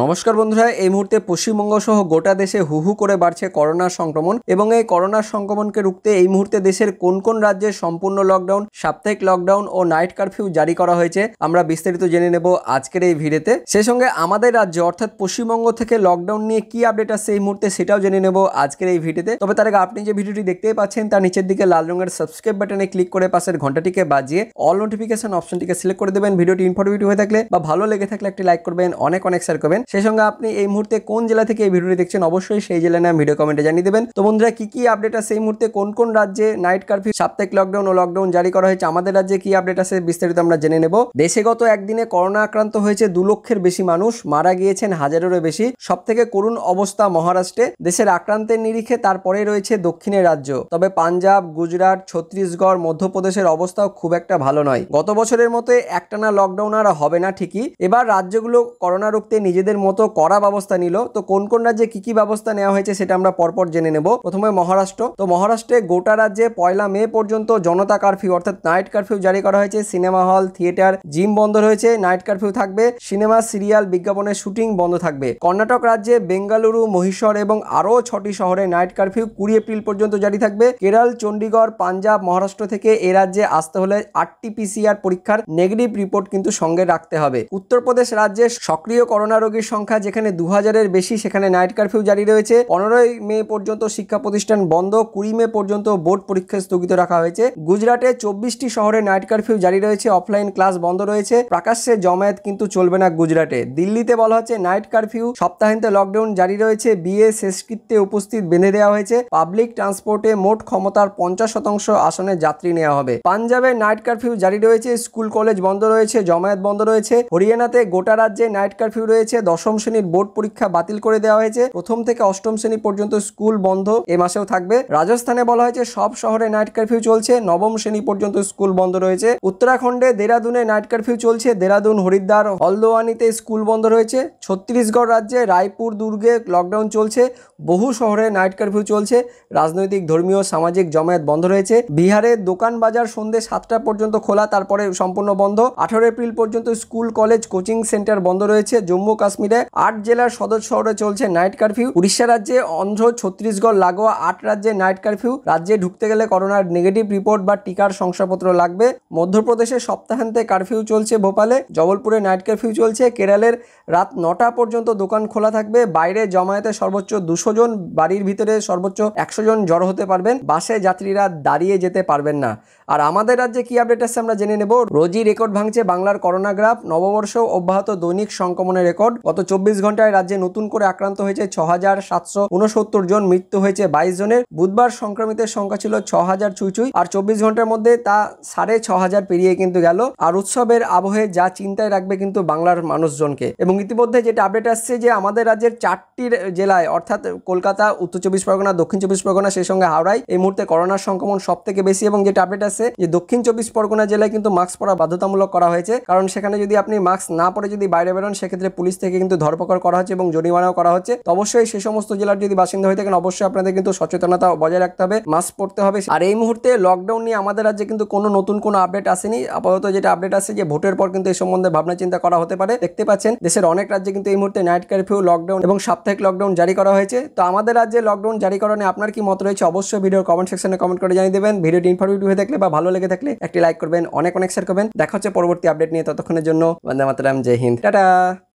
নমস্কার বন্ধুরা এই মুহূর্তে পশ্চিমবঙ্গ সহ গোটা দেশে হুহু করে বাড়ছে করোনা সংক্রমণ এবং এই করোনা সংক্রমণকে রুখতে এই মুহূর্তে দেশের কোন কোন রাজ্যে সম্পূর্ণ লকডাউন সাপ্তাহিক লকডাউন ও নাইট কারফিউ জারি করা হয়েছে আমরা বিস্তারিত জেনে নেব আজকের এই ভিডিওতে সেই সঙ্গে আমাদের রাজ্য অর্থাৎ পশ্চিমবঙ্গ থেকে লকডাউন নিয়ে কি আপডেট আসছে এই মুহূর্তে সেটাও জেনে নেব আজকের এই ভিডিওতে তবে তার আগে আপনি যে ভিডিওটি দেখতেই পাচ্ছেন তার নিচের দিকে লাল রঙের সাবস্ক্রাইব বাটনে ক্লিক করে পাশের ঘন্টাটিকে বাজিয়ে অল নোটিফিকেশন অপশনটিকে সিলেক্ট করে দেবেন ভিডিওটি ইনফরমেটিভ হয়ে থাকলে বা ভালো লেগে থাকলে একটি লাইক করবেন অনেক অনেক শেয়ার করবেন সেই সঙ্গে আপনি এই মুহূর্তে কোন জেলা থেকে এই ভিডিওটি দেখছেন অবশ্যই সেই জেলার নাম ভিডিও কমেন্টে জানিয়ে দেবেন তো বন্ধুরা কি কি আপডেট আছে এই মুহূর্তে কোন কোন রাজ্যে নাইট কারফিউ সাপ্তাহিক লকডাউন ও লকডাউন জারি করা হয়েছে আমাদের রাজ্যে কি আপডেট আছে বিস্তারিত আমরা জেনে নেব দেশে গত একদিনে করোনা আক্রান্ত হয়েছে দু লক্ষের বেশি মানুষ মারা গিয়েছেন হাজারেরও বেশি সব থেকে করুণ অবস্থা মহারাষ্ট্রে দেশের আক্রান্তের নিরিখে তারপরে রয়েছে দক্ষিণের রাজ্য তবে পাঞ্জাব গুজরাট ছত্তিশগড় মধ্যপ্রদেশের অবস্থাও খুব একটা ভালো নয় গত বছরের মতো একটানা লকডাউন আর হবে না ঠিকই এবার রাজ্যগুলো করোনা রুখতে নিজেদের রাজ্যের মতো করা ব্যবস্থা নিল তো কোন কোন রাজ্যে কি কি ব্যবস্থা নেওয়া হয়েছে সেটা আমরা পরপর জেনে নেব প্রথমে মহারাষ্ট্র তো মহারাষ্ট্রে গোটা রাজ্যে পয়লা মে পর্যন্ত জনতা কারফিউ অর্থাৎ নাইট কারফিউ জারি করা হয়েছে সিনেমা হল থিয়েটার জিম বন্ধ রয়েছে নাইট কারফিউ থাকবে সিনেমা সিরিয়াল বিজ্ঞাপনের শুটিং বন্ধ থাকবে কর্ণাটক রাজ্যে বেঙ্গালুরু মহীশূর এবং আরও ছটি শহরে নাইট কারফিউ কুড়ি এপ্রিল পর্যন্ত জারি থাকবে কেরল চণ্ডীগড় পাঞ্জাব মহারাষ্ট্র থেকে এ রাজ্যে আসতে হলে আটটি পিসিআর পরীক্ষার নেগেটিভ রিপোর্ট কিন্তু সঙ্গে রাখতে হবে উত্তরপ্রদেশ রাজ্যে সক্রিয় করোনা রোগী কর্মীর সংখ্যা যেখানে দু হাজারের বেশি সেখানে নাইট কারফিউ জারি রয়েছে পনেরোই মে পর্যন্ত শিক্ষা প্রতিষ্ঠান বন্ধ কুড়ি মে পর্যন্ত বোর্ড পরীক্ষা স্থগিত রাখা হয়েছে গুজরাটে চব্বিশটি শহরে নাইট কারফিউ জারি রয়েছে অফলাইন ক্লাস বন্ধ রয়েছে প্রকাশ্যে জমায়েত কিন্তু চলবে না গুজরাটে দিল্লিতে বলা হচ্ছে নাইট কারফিউ সপ্তাহান্তে লকডাউন জারি রয়েছে বিয়ে শেষকৃত্যে উপস্থিত বেঁধে দেওয়া হয়েছে পাবলিক ট্রান্সপোর্টে মোট ক্ষমতার পঞ্চাশ শতাংশ আসনে যাত্রী নেওয়া হবে পাঞ্জাবে নাইট কারফিউ জারি রয়েছে স্কুল কলেজ বন্ধ রয়েছে জমায়েত বন্ধ রয়েছে হরিয়ানাতে গোটা রাজ্যে নাইট কারফিউ রয়েছে দশম শ্রেণীর বোর্ড পরীক্ষা বাতিল করে দেওয়া হয়েছে প্রথম থেকে অষ্টম শ্রেণী পর্যন্ত স্কুল বন্ধ এ মাসেও থাকবে রাজস্থানে বলা হয়েছে সব শহরে নাইট কারফিউ চলছে নবম শ্রেণী পর্যন্ত স্কুল বন্ধ রয়েছে উত্তরাখণ্ডে দেরাদুনে নাইট কারফিউ চলছে দেরাদুন হরিদ্বার হলদোয়ানিতে স্কুল বন্ধ রয়েছে ছত্তিশগড় রাজ্যে রায়পুর দুর্গে লকডাউন চলছে বহু শহরে নাইট কারফিউ চলছে রাজনৈতিক ধর্মীয় সামাজিক জমায়েত বন্ধ রয়েছে বিহারে দোকান বাজার সন্ধে সাতটা পর্যন্ত খোলা তারপরে সম্পূর্ণ বন্ধ আঠারো এপ্রিল পর্যন্ত স্কুল কলেজ কোচিং সেন্টার বন্ধ রয়েছে জম্মু কাশ্মীর কাশ্মীরে আট জেলার সদর শহরে চলছে নাইট কারফিউ উড়িষ্যা রাজ্যে অন্ধ্র ছত্তিশগড় লাগোয়া আট রাজ্যে নাইট কারফিউ রাজ্যে ঢুকতে গেলে করোনার নেগেটিভ রিপোর্ট বা টিকার শংসাপত্র লাগবে মধ্যপ্রদেশে সপ্তাহান্তে কারফিউ চলছে ভোপালে জবলপুরে নাইট কারফিউ চলছে কেরালের রাত নটা পর্যন্ত দোকান খোলা থাকবে বাইরে জমায়েতে সর্বোচ্চ দুশো জন বাড়ির ভিতরে সর্বোচ্চ একশো জন জড়ো হতে পারবেন বাসে যাত্রীরা দাঁড়িয়ে যেতে পারবেন না আর আমাদের রাজ্যে কি আপডেট আসছে আমরা জেনে নেব রোজই রেকর্ড ভাঙছে বাংলার করোনা গ্রাফ নববর্ষ অব্যাহত দৈনিক সংক্রমণের রেকর্ড গত চব্বিশ ঘন্টায় রাজ্যে নতুন করে আক্রান্ত হয়েছে ছ হাজার সাতশো জন মৃত্যু হয়েছে বাইশ জনের বুধবার সংক্রমিতের সংখ্যা ছিল ছ হাজার ছুঁই আর চব্বিশ ঘন্টার মধ্যে তা সাড়ে ছ হাজার পেরিয়ে কিন্তু গেল আর উৎসবের আবহে যা চিন্তায় রাখবে কিন্তু বাংলার মানুষজনকে এবং ইতিমধ্যে যেটা আপডেট আসছে যে আমাদের রাজ্যের চারটির জেলায় অর্থাৎ কলকাতা উত্তর চব্বিশ পরগনা দক্ষিণ চব্বিশ পরগনা সেই সঙ্গে হাওড়ায় এই মুহূর্তে করোনার সংক্রমণ সব থেকে বেশি এবং যেটা আপডেট আছে যে দক্ষিণ চব্বিশ পরগনা জেলায় কিন্তু মাস্ক পরা বাধ্যতামূলক করা হয়েছে কারণ সেখানে যদি আপনি মাস্ক না পরে যদি বাইরে বেরোন সেক্ষেত্রে পুলিশ থেকে কিন্তু ধরপকড় করা হচ্ছে এবং জরিমানাও করা হচ্ছে তো অবশ্যই সেই সমস্ত জেলার যদি বাসিন্দা হয়ে থাকেন অবশ্যই আপনাদের কিন্তু সচেতনতা বজায় রাখতে হবে মাস্ক পড়তে হবে আর এই মুহূর্তে লকডাউন নিয়ে আমাদের রাজ্যে কিন্তু কোনো নতুন কোনো আপডেট আসেনি আপাতত যেটা আপডেট আছে যে ভোটের পর কিন্তু এই সম্বন্ধে ভাবনা চিন্তা করা হতে পারে দেখতে পাচ্ছেন দেশের অনেক রাজ্যে কিন্তু এই মুহূর্তে নাইট কারফিউ লকডাউন এবং সাপ্তাহিক লকডাউন জারি করা হয়েছে তো আমাদের রাজ্যে লকডাউন জারি করণে আপনার কি মত রয়েছে অবশ্যই ভিডিওর কমেন্ট সেকশনে কমেন্ট করে জানিয়ে দেবেন ভিডিওটি ইনফরমেটিভ হয়ে থাকলে বা ভালো লেগে থাকলে একটি লাইক করবেন অনেক অনেক শেয়ার করবেন দেখা হচ্ছে পরবর্তী আপডেট নিয়ে ততক্ষণের জন্য বন্দে মাতরাম জয় হিন্দ টাটা